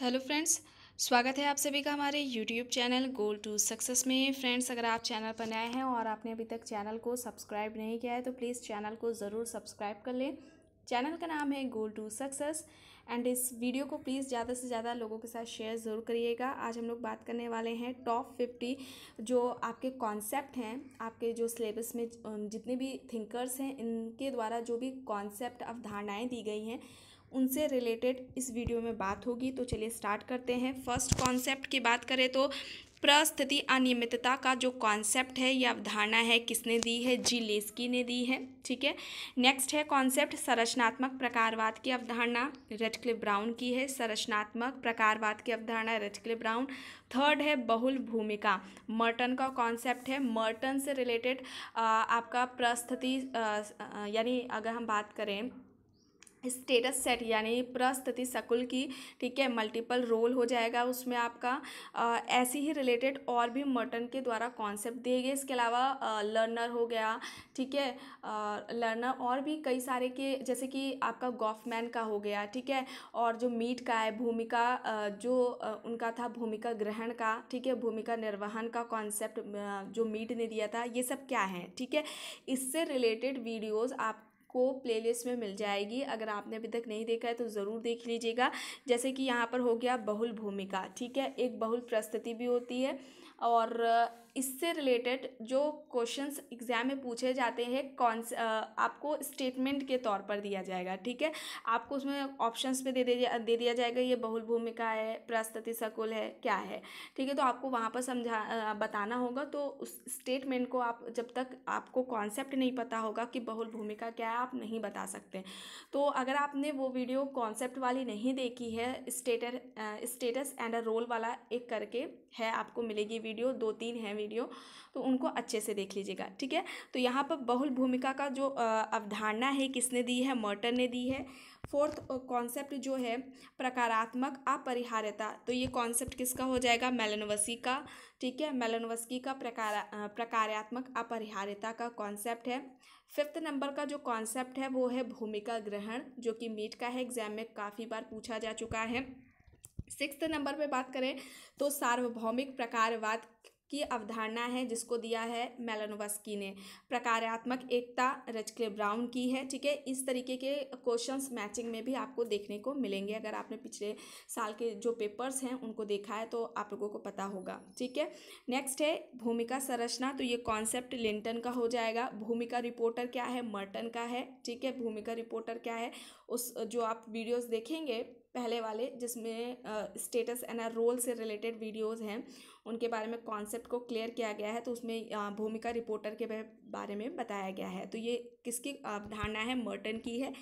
hello friends स्वागत है आप सभी का हमारे YouTube channel goal to success में फ्रेंड्स अगर आप चैनल पर नए हैं और आपने अभी तक चैनल को सब्सक्राइब नहीं किया है तो प्लीज़ चैनल को ज़रूर सब्सक्राइब कर लें चैनल का नाम है गोल टू सक्सेस एंड इस वीडियो को प्लीज़ ज़्यादा से ज़्यादा लोगों के साथ शेयर ज़रूर करिएगा आज हम लोग बात करने वाले हैं टॉप फिफ्टी जो आपके कॉन्सेप्ट हैं आपके जो सिलेबस में जितने भी थिंकर्स हैं इनके द्वारा जो भी कॉन्सेप्ट अवधारणाएँ दी गई हैं उनसे रिलेटेड इस वीडियो में बात होगी तो चलिए स्टार्ट करते हैं फर्स्ट कॉन्सेप्ट की बात करें तो प्रस्थिति अनियमितता का जो कॉन्सेप्ट है या अवधारणा है किसने दी है जी लेस्की ने दी है ठीक है नेक्स्ट है कॉन्सेप्ट संरचनात्मक प्रकारवाद की अवधारणा रेटक्ले ब्राउन की है संरचनात्मक प्रकारवाद की अवधारणा रेटक्ले ब्राउन थर्ड है बहुल भूमिका मर्टन का कॉन्सेप्ट है मर्टन से रिलेटेड आपका प्रस्थिति यानी अगर हम बात करें स्टेटस सेट यानी प्रस्तुति शकुल की ठीक है मल्टीपल रोल हो जाएगा उसमें आपका आ, ऐसी ही रिलेटेड और भी मटन के द्वारा कॉन्सेप्ट दिए गए इसके अलावा लर्नर हो गया ठीक है लर्नर और भी कई सारे के जैसे कि आपका गॉफमैन का हो गया ठीक है और जो मीट का है भूमिका जो उनका था भूमिका ग्रहण का ठीक है भूमिका निर्वहन का कॉन्सेप्ट जो मीट ने दिया था ये सब क्या है ठीक है इससे रिलेटेड वीडियोज़ आप आपको प्लेलिस्ट में मिल जाएगी अगर आपने अभी तक नहीं देखा है तो ज़रूर देख लीजिएगा जैसे कि यहाँ पर हो गया बहुल भूमिका ठीक है एक बहुल प्रस्तुति भी होती है और इससे रिलेटेड जो क्वेश्चंस एग्ज़ाम में पूछे जाते हैं कौन आपको स्टेटमेंट के तौर पर दिया जाएगा ठीक है आपको उसमें ऑप्शंस में दे दिया दे दिया जाएगा ये बहुल भूमिका है प्रस्तुति सकुल है क्या है ठीक है तो आपको वहाँ पर समझा बताना होगा तो उस स्टेटमेंट को आप जब तक आपको कॉन्सेप्ट नहीं पता होगा कि बहुल भूमिका क्या है आप नहीं बता सकते तो अगर आपने वो वीडियो कॉन्सेप्ट वाली नहीं देखी है स्टेटर स्टेटस एंड अ रोल वाला एक करके है आपको मिलेगी वीडियो दो तीन हैं वीडियो तो उनको अच्छे से देख लीजिएगा ठीक है तो यहाँ पर बहुल भूमिका का जो अवधारणा है किसने दी है मर्टर ने दी है फोर्थ कॉन्सेप्ट जो है प्रकारात्मक अपरिहार्यता तो ये कॉन्सेप्ट किसका हो जाएगा मेलनवसी का ठीक है मेलनवस्की का प्रकार प्रकारात्मक अपरिहार्यता का कॉन्सेप्ट है फिफ्थ नंबर का जो कॉन्सेप्ट है वो है भूमिका ग्रहण जो कि मीट का है एग्जाम में काफ़ी बार पूछा जा चुका है सिक्स नंबर पे बात करें तो सार्वभौमिक प्रकारवाद की अवधारणा है जिसको दिया है मेलानोवस्की ने प्रकारात्मक एकता रचक्ले ब्राउन की है ठीक है इस तरीके के क्वेश्चंस मैचिंग में भी आपको देखने को मिलेंगे अगर आपने पिछले साल के जो पेपर्स हैं उनको देखा है तो आप लोगों को पता होगा ठीक है नेक्स्ट है भूमिका संरचना तो ये कॉन्सेप्ट लिंटन का हो जाएगा भूमिका रिपोर्टर क्या है मर्टन का है ठीक है भूमिका रिपोर्टर क्या है उस जो आप वीडियोज़ देखेंगे पहले वाले जिसमें स्टेटस एंड रोल से रिलेटेड वीडियोस हैं उनके बारे में कॉन्सेप्ट को क्लियर किया गया है तो उसमें भूमिका रिपोर्टर के बारे में बताया गया है तो ये किसकी अवधारणा है मर्टन की है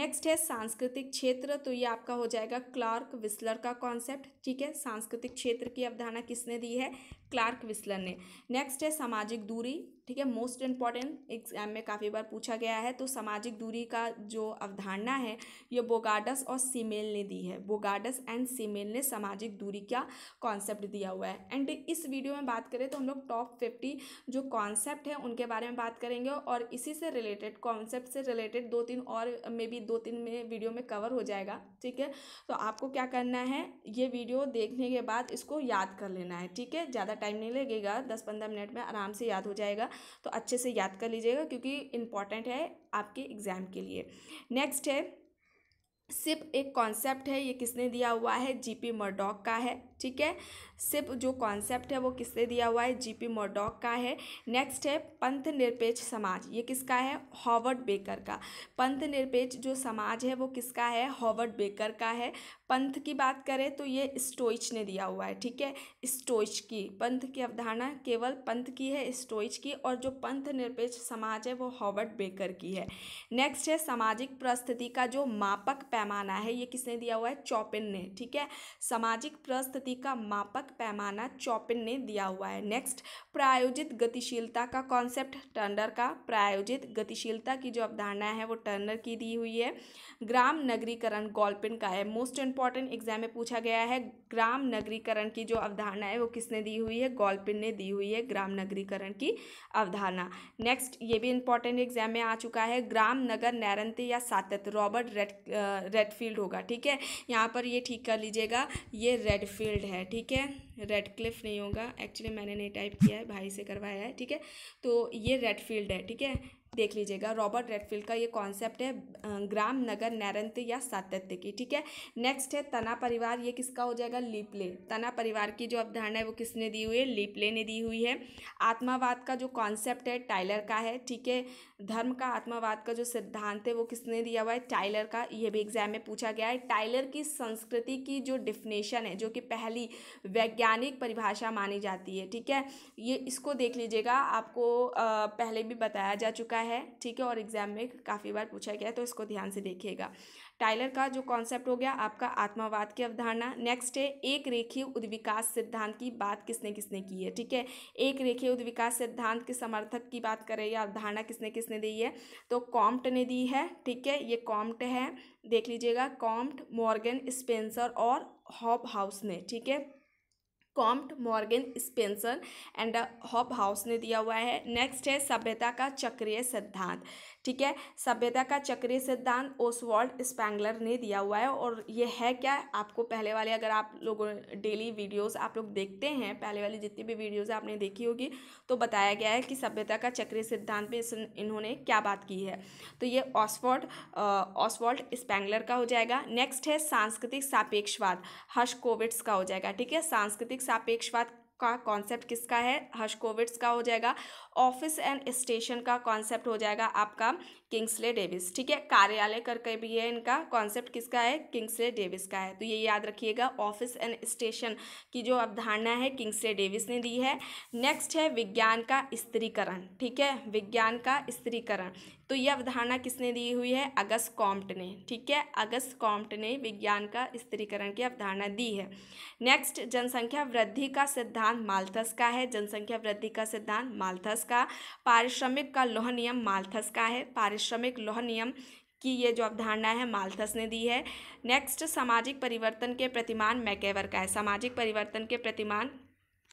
नेक्स्ट है सांस्कृतिक क्षेत्र तो ये आपका हो जाएगा क्लार्क विस्लर का कॉन्सेप्ट ठीक है सांस्कृतिक क्षेत्र की अवधारणा किसने दी है क्लार्क विस्लर ने नेक्स्ट है सामाजिक दूरी ठीक है मोस्ट इम्पॉर्टेंट एग्जाम में काफ़ी बार पूछा गया है तो सामाजिक दूरी का जो अवधारणा है ये बोगाडस और सीमेल ने दी है बोगाडस एंड सीमेल ने सामाजिक दूरी का कॉन्सेप्ट दिया हुआ है एंड फिफ्टी इस वीडियो में बात करें तो हम लोग टॉप फिफ्टी जो कॉन्सेप्ट है उनके बारे में बात करेंगे और इसी से रिलेटेड कॉन्सेप्ट से रिलेटेड दो तीन और मे बी दो तीन में वीडियो में कवर हो जाएगा ठीक है तो आपको क्या करना है ये वीडियो देखने के बाद इसको याद कर लेना है ठीक है ज़्यादा टाइम नहीं लगेगा दस पंद्रह मिनट में आराम से याद हो जाएगा तो अच्छे से याद कर लीजिएगा क्योंकि इम्पॉर्टेंट है आपके एग्ज़ाम के लिए नेक्स्ट है सिर्फ एक कॉन्सेप्ट है ये किसने दिया हुआ है जीपी मर्डॉक का है ठीक है सिर्फ जो कॉन्सेप्ट है वो किससे दिया हुआ है जीपी मोडॉक का है नेक्स्ट है पंथ निरपेक्ष समाज ये किसका है हॉवर्ड बेकर का पंथ निरपेक्ष जो समाज है वो किसका है हॉवर्ड बेकर का है पंथ की बात करें तो ये स्टोइच ने दिया हुआ है ठीक है स्टोइच की पंथ की अवधारणा केवल पंथ की है स्टोइच की और जो पंथ निरपेक्ष समाज है वो हॉवर्ड बेकर की है नेक्स्ट है सामाजिक परिस्थिति का जो मापक पैमाना है ये किसने दिया हुआ है चौपिन ने ठीक है सामाजिक परिस्थिति का मापक पैमाना चौपिन ने दिया हुआ है नेक्स्ट प्रायोजित गतिशीलता का कॉन्सेप्ट टर्नर का प्रायोजित गतिशीलता की जो अवधारणा है वो टर्नर की दी हुई है ग्राम नगरीकरण गोल्पिन का है मोस्ट इंपॉर्टेंट एग्जाम में पूछा गया है ग्राम नगरीकरण की जो अवधारणा है वो किसने दी हुई है गोल्पिन ने दी हुई है ग्राम नगरीकरण की अवधारणा नेक्स्ट ये भी इंपॉर्टेंट एग्जाम में आ चुका है ग्राम नगर नैरंत या सातत रॉबर्ट रेड रेडफील्ड होगा ठीक है यहाँ पर ये ठीक कर लीजिएगा ये रेडफील्ड है ठीक है रेड क्लिफ नहीं होगा एक्चुअली मैंने नहीं टाइप किया है भाई से करवाया है ठीक है तो ये रेडफील्ड है ठीक है देख लीजिएगा रॉबर्ट रेडफील्ड का ये कॉन्सेप्ट है ग्राम नगर नैरंत्य या सातत्य की ठीक है नेक्स्ट है तना परिवार ये किसका हो जाएगा लिपले तना परिवार की जो अवधारणा है वो किसने दी हुई है लिपले ने दी हुई है आत्मावाद का जो कॉन्सेप्ट है टाइलर का है ठीक है धर्म का आत्मावाद का जो सिद्धांत है वो किसने दिया हुआ है टाइलर का ये भी एग्जाम में पूछा गया है टाइलर की संस्कृति की जो डिफिनेशन है जो कि पहली वैज्ञानिक परिभाषा मानी जाती है ठीक है ये इसको देख लीजिएगा आपको पहले भी बताया जा चुका है है ठीक है और एग्जाम में काफ़ी बार पूछा गया है तो इसको ध्यान से देखिएगा टाइलर का जो कॉन्सेप्ट हो गया आपका आत्मावाद की अवधारणा नेक्स्ट है एक रेखीय उद्विकास सिद्धांत की बात किसने किसने की है ठीक है एक रेखीय उद्विकास सिद्धांत के समर्थक की बात करें या अवधारणा किसने किसने दी है तो कॉम्प्ट ने दी है ठीक है ये कॉम्प्ट है देख लीजिएगा कॉम्प्ट मॉर्गन स्पेंसर और हॉब हाउस ने ठीक है Comte Morgan Spencer and Hobhouse ने दिया हुआ है नेक्स्ट है सभ्यता का चक्रीय सिद्धांत ठीक है सभ्यता का चक्रीय सिद्धांत ओसवॉल्ड स्पैंगलर ने दिया हुआ है और ये है क्या आपको पहले वाले अगर आप लोगों डेली वीडियोस आप लोग देखते हैं पहले वाली जितनी भी वीडियोस आपने देखी होगी तो बताया गया है कि सभ्यता का चक्रीय सिद्धांत में इन्होंने क्या बात की है तो ये ऑसफोर्ड ऑसवॉल्ट स्पैंगलर का हो जाएगा नेक्स्ट है सांस्कृतिक सापेक्षवाद हर्ष कोविड्स का हो जाएगा ठीक है सांस्कृतिक सापेक्षवाद का कॉन्सेप्ट किसका है कोविड्स का हो जाएगा ऑफिस एंड स्टेशन का कॉन्सेप्ट हो जाएगा आपका किंग्सले डेविस ठीक है कार्यालय करके भी है इनका कॉन्सेप्ट किसका है किंग्सले डेविस का है तो ये याद रखिएगा ऑफिस एंड स्टेशन की जो अवधारणा है किंग्सले डेविस ने दी है नेक्स्ट है विज्ञान का स्त्रीकरण ठीक है विज्ञान का स्त्रीकरण तो ये अवधारणा किसने दी हुई है अगस्त कॉम्प्ट ने ठीक है अगस्त कॉम्प्ट ने विज्ञान का स्त्रीकरण की अवधारणा दी है नेक्स्ट जनसंख्या वृद्धि का सिद्धांत सिद्धांत मालथस का है जनसंख्या वृद्धि का सिद्धांत मालथस का पारिश्रमिक का लोह नियम मालथस का है पारिश्रमिक लोह नियम की ये जो अवधारणा है मालथस ने दी है नेक्स्ट सामाजिक परिवर्तन के प्रतिमान मैकेवर का है सामाजिक परिवर्तन के प्रतिमान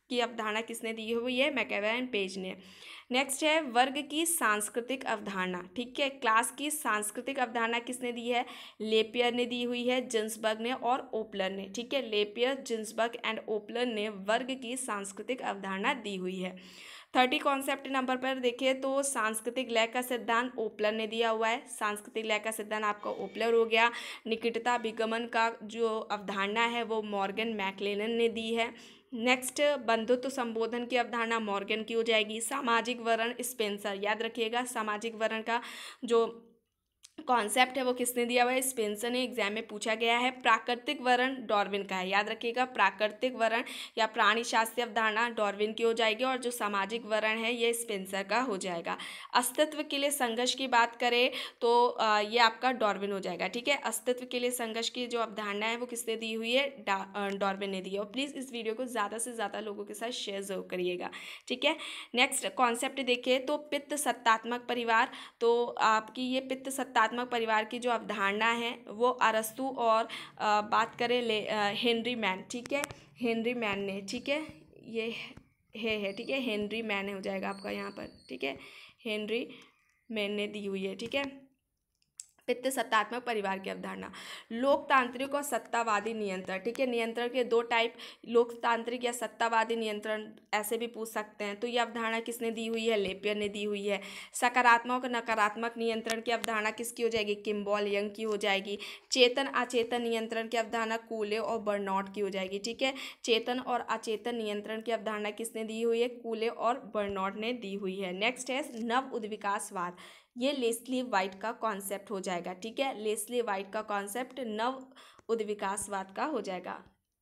की अवधारणा किसने दी हुई है मैकेवे पेज ने नेक्स्ट है वर्ग की सांस्कृतिक अवधारणा ठीक है क्लास की सांस्कृतिक अवधारणा किसने दी है लेपियर ने दी हुई है जिन्सबर्ग ने और ओपलर ने ठीक है लेपियर जिन्सबर्ग एंड ओपलर ने वर्ग की सांस्कृतिक अवधारणा दी हुई है थर्टी कॉन्सेप्ट नंबर पर देखिए तो सांस्कृतिक लय का सिद्धांत ओपलर ने दिया हुआ है सांस्कृतिक लय का सिद्धांत आपका ओपलर हो गया निकटता विगमन का जो अवधारणा है वो मॉर्गन मैकलेनन ने दी है नेक्स्ट बंधुत्व संबोधन की अवधारणा मॉर्गन की हो जाएगी सामाजिक वर्ण स्पेंसर याद रखिएगा सामाजिक वर्ण का जो कॉन्सेप्ट है वो किसने दिया हुआ है स्पेंसर ने एग्जाम में पूछा गया है प्राकृतिक वर्ण डॉर्विन का है याद रखिएगा प्राकृतिक वर्ण या प्राणी शास्त्रीय अवधारणा डॉर्विन की हो जाएगी और जो सामाजिक वर्ण है ये स्पेंसर का हो जाएगा अस्तित्व के लिए संघर्ष की बात करें तो ये आपका डॉर्विन हो जाएगा ठीक है अस्तित्व के लिए संघर्ष की जो अवधारणा है वो किसने दी हुई है डॉर्विन ने दी है और प्लीज़ इस वीडियो को ज़्यादा से ज़्यादा लोगों के साथ शेयर जरूर करिएगा ठीक है नेक्स्ट कॉन्सेप्ट देखिए तो पित्त सत्तात्मक परिवार तो आपकी ये पित्त सत्तात्मक सृजनात्मक परिवार की जो अवधारणा है वो अरस्तु और आ, बात करें ले हेनरी मैन ठीक है हेनरी मैन ने ठीक है ये है है ठीक है हेनरी मैन हो जाएगा आपका यहाँ पर ठीक है हेनरी मैन ने दी हुई है ठीक है पित्त सत्तात्मक परिवार की अवधारणा लोकतांत्रिक और सत्तावादी नियंत्रण ठीक है नियंत्रण के दो टाइप लोकतांत्रिक या सत्तावादी नियंत्रण ऐसे भी पूछ सकते हैं तो ये अवधारणा किसने दी हुई है लेपियर ने दी हुई है सकारात्मक और नकारात्मक नियंत्रण की अवधारणा किसकी हो जाएगी किम्बॉल यंग की हो जाएगी चेतन अचेतन नियंत्रण की अवधारणा कूले और बर्नौट की हो जाएगी ठीक है चेतन और अचेतन नियंत्रण की अवधारणा किसने दी हुई है कूले और बर्नौट ने दी हुई है नेक्स्ट है नव उद्विकासवाद ये लेस्ली वाइट का कॉन्सेप्ट हो जाएगा ठीक है लेस्ली वाइट का कॉन्सेप्ट नव उद्विकासवाद का हो जाएगा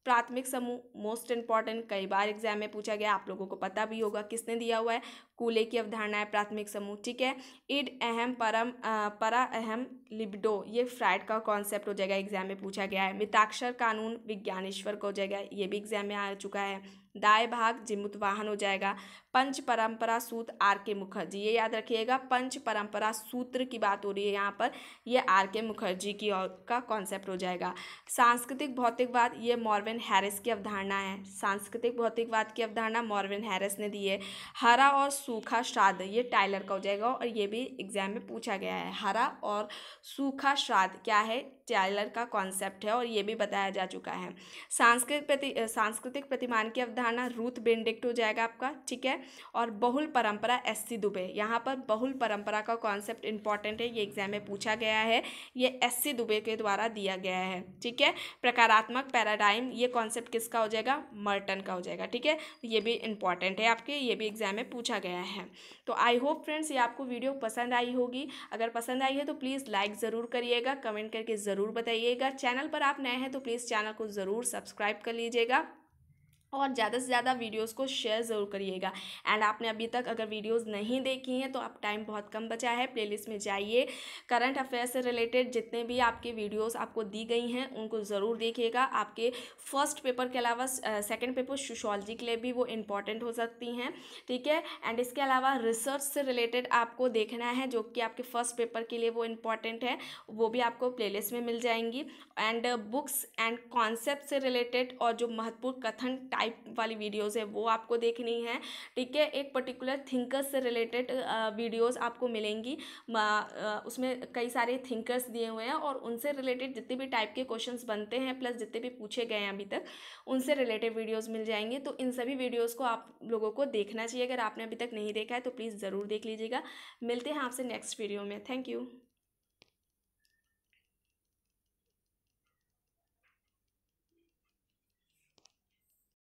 प्राथमिक समूह मोस्ट इंपॉर्टेंट कई बार एग्जाम में पूछा गया आप लोगों को पता भी होगा किसने दिया हुआ है कूले की अवधारणा है प्राथमिक समूह ठीक है इड अहम परम आ, परा अहम लिबडो ये फ्राइड का कॉन्सेप्ट हो जाएगा एग्जाम में पूछा गया है मिताक्षर कानून विज्ञानेश्वर का हो जाएगा ये भी एग्जाम में आ चुका है दाएं भाग वाहन हो जाएगा पंच परंपरा सूत्र आर के मुखर्जी ये याद रखिएगा पंच परंपरा सूत्र की बात हो रही है यहाँ पर ये आर के मुखर्जी की का कॉन्सेप्ट हो जाएगा सांस्कृतिक भौतिकवाद ये मॉर्विन हैरिस की अवधारणा है सांस्कृतिक भौतिकवाद की अवधारणा मॉर्विन हैरिस ने दी है हरा और सूखा श्राद्ध ये टाइलर का हो जाएगा और ये भी एग्जाम में पूछा गया है हरा और सूखा श्राद्ध क्या है टेलर का कॉन्सेप्ट है और ये भी बताया जा चुका है सांस्कृतिक प्रति सांस्कृतिक प्रतिमान की अवधारणा रूथ बेंडिक्ट हो जाएगा आपका ठीक है और बहुल परंपरा एस सी दुबे यहाँ पर बहुल परंपरा का कॉन्सेप्ट इंपॉर्टेंट है ये एग्जाम में पूछा गया है ये एस सी दुबे के द्वारा दिया गया है ठीक है प्रकारात्मक पैराडाइम ये कॉन्सेप्ट किसका हो जाएगा मर्टन का हो जाएगा ठीक है ये भी इंपॉर्टेंट है आपके ये भी एग्जाम में पूछा गया है तो आई होप फ्रेंड्स ये आपको वीडियो पसंद आई होगी अगर पसंद आई है तो प्लीज़ लाइक ज़रूर करिएगा कमेंट करके ज़रूर ज़रूर बताइएगा चैनल पर आप नए हैं तो प्लीज़ चैनल को ज़रूर सब्सक्राइब कर लीजिएगा और ज़्यादा से ज़्यादा वीडियोस को शेयर ज़रूर करिएगा एंड आपने अभी तक अगर वीडियोस नहीं देखी हैं तो आप टाइम बहुत कम बचा है प्लेलिस्ट में जाइए करंट अफेयर से रिलेटेड जितने भी आपके वीडियोस आपको दी गई हैं उनको ज़रूर देखिएगा आपके फर्स्ट पेपर के अलावा सेकेंड पेपर सोशोलॉजी के लिए भी वो इम्पॉर्टेंट हो सकती हैं ठीक है एंड इसके अलावा रिसर्च से रिलेटेड आपको देखना है जो कि आपके फर्स्ट पेपर के लिए वो इम्पॉर्टेंट है वो भी आपको प्लेलिस्ट में मिल जाएंगी एंड बुक्स एंड कॉन्सेप्ट से रिलेटेड और जो महत्वपूर्ण कथन टाइप टाइप वाली वीडियोज़ है वो आपको देखनी है ठीक है एक पर्टिकुलर थिंकर्स से रिलेटेड वीडियोज़ आपको मिलेंगी उसमें कई सारे थिंकर्स दिए हुए हैं और उनसे रिलेटेड जितने भी टाइप के क्वेश्चंस बनते हैं प्लस जितने भी पूछे गए हैं अभी तक उनसे रिलेटेड वीडियोज़ मिल जाएंगे तो इन सभी वीडियोज़ को आप लोगों को देखना चाहिए अगर आपने अभी तक नहीं देखा है तो प्लीज़ ज़रूर देख लीजिएगा मिलते हैं आपसे नेक्स्ट वीडियो में थैंक यू